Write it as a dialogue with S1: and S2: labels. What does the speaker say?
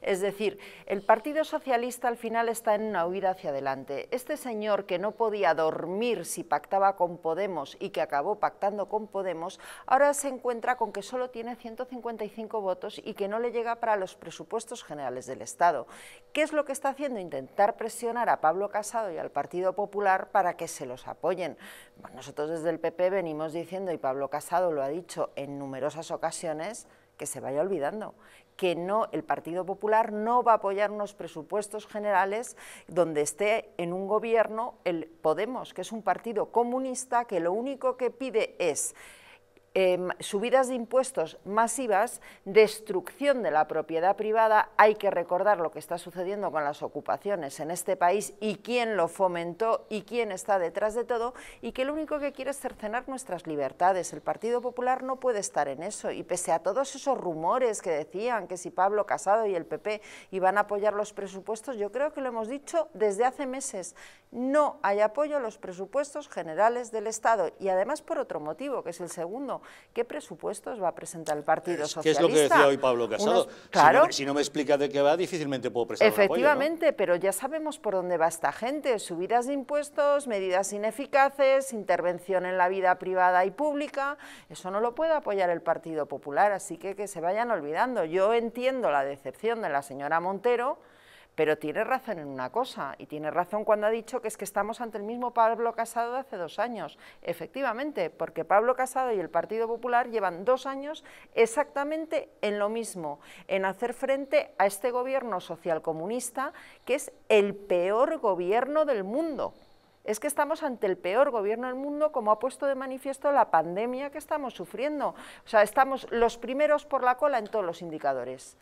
S1: Es decir, el Partido Socialista al final está en una huida hacia adelante. Este señor que no podía dormir si pactaba con Podemos y que acabó pactando con Podemos, ahora se encuentra con que solo tiene 155 votos y que no le llega para los presupuestos generales del Estado. ¿Qué es lo que está haciendo? Intentar presionar a Pablo Casado y al Partido Popular para que se los apoyen. nosotros desde el PP venimos diciendo, y Pablo Casado lo ha dicho en numerosas ocasiones, que se vaya olvidando que no el Partido Popular no va a apoyar unos presupuestos generales donde esté en un gobierno el Podemos, que es un partido comunista que lo único que pide es Em, subidas de impuestos masivas, destrucción de la propiedad privada, hay que recordar lo que está sucediendo con las ocupaciones en este país y quién lo fomentó y quién está detrás de todo y que lo único que quiere es cercenar nuestras libertades. El Partido Popular no puede estar en eso y pese a todos esos rumores que decían que si Pablo Casado y el PP iban a apoyar los presupuestos, yo creo que lo hemos dicho desde hace meses, no hay apoyo a los presupuestos generales del Estado y además por otro motivo, que es el segundo, ¿Qué presupuestos va a presentar el Partido Socialista? ¿Qué es lo que decía hoy Pablo Casado. si, no, me explica de qué va, difícilmente puedo presentar Efectivamente, apoyo, pero ya sabemos por dónde va esta gente. Subidas de impuestos, medidas ineficaces, intervención en la vida privada y pública. Eso no lo puede apoyar el Partido Popular, así que que se vayan olvidando. Yo entiendo la decepción de la señora Montero, pero tiene razón en una cosa, y tiene razón cuando ha dicho que es que estamos ante el mismo Pablo Casado de hace dos años. Efectivamente, porque Pablo Casado y el Partido Popular llevan dos años exactamente en lo mismo, en hacer frente a este gobierno socialcomunista que es el peor gobierno del mundo es que estamos ante el peor gobierno del mundo, como ha puesto de manifiesto la pandemia que estamos sufriendo. O sea, estamos los primeros por la cola en todos los indicadores.